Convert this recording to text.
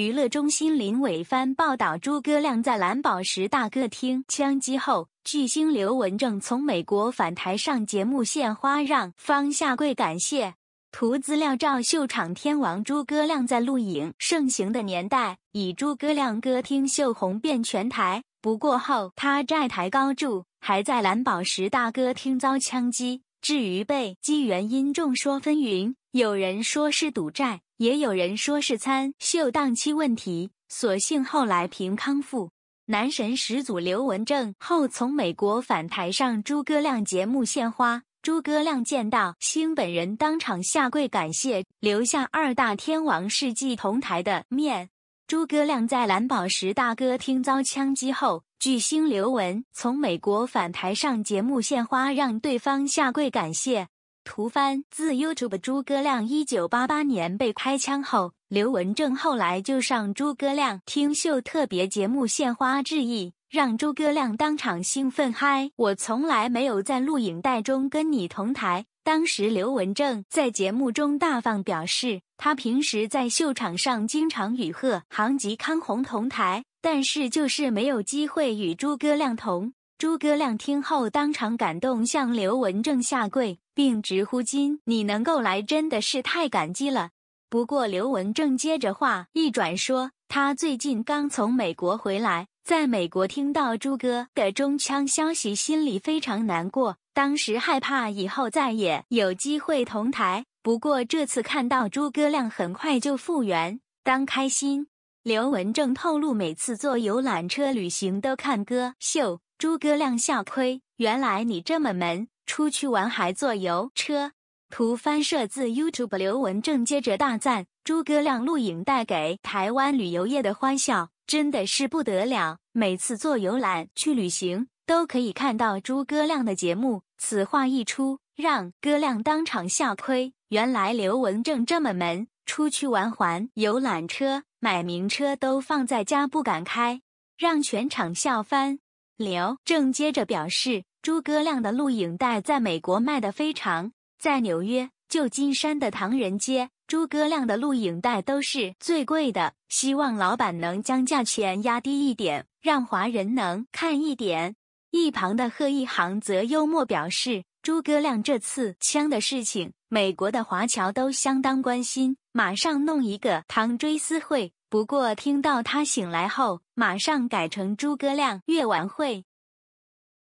娱乐中心林伟帆报道：诸葛亮在蓝宝石大歌厅枪击后，巨星刘文正从美国返台上节目献花，让方下跪感谢。图资料照。秀场天王诸葛亮在录影盛行的年代，以诸葛亮歌厅秀红遍全台。不过后他债台高筑，还在蓝宝石大歌厅遭枪击。至于被击原因，众说纷纭，有人说是赌债。也有人说是参秀档期问题，所幸后来平康复。男神始祖刘文正后从美国返台上《诸葛亮》节目献花，诸葛亮见到星本人当场下跪感谢，留下二大天王世纪同台的面。诸葛亮在蓝宝石大哥听遭枪击后，巨星刘文从美国返台上节目献花，让对方下跪感谢。图翻自 YouTube 诸葛亮，1988年被开枪后，刘文正后来就上诸葛亮听秀特别节目献花致意，让诸葛亮当场兴奋嗨。我从来没有在录影带中跟你同台。当时刘文正在节目中大方表示，他平时在秀场上经常与贺航吉、康宏同台，但是就是没有机会与诸葛亮同。诸葛亮听后当场感动，向刘文正下跪，并直呼：“今你能够来，真的是太感激了。”不过刘文正接着话一转，说：“他最近刚从美国回来，在美国听到朱哥的中枪消息，心里非常难过。当时害怕以后再也有机会同台。不过这次看到诸葛亮很快就复原，当开心。”刘文正透露，每次坐游览车旅行都看歌秀。诸葛亮笑亏，原来你这么闷，出去玩还坐游车。图翻摄自 YouTube。刘文正接着大赞诸葛亮录影带给台湾旅游业的欢笑，真的是不得了。每次坐游览去旅行，都可以看到诸葛亮的节目。此话一出，让哥亮当场笑亏。原来刘文正这么闷，出去玩还游览车，买名车都放在家不敢开，让全场笑翻。刘正接着表示，诸葛亮的录影带在美国卖得非常，在纽约、旧金山的唐人街，诸葛亮的录影带都是最贵的，希望老板能将价钱压低一点，让华人能看一点。一旁的贺一航则幽默表示，诸葛亮这次枪的事情，美国的华侨都相当关心，马上弄一个唐追思会。不过，听到他醒来后，马上改成诸葛亮月晚会。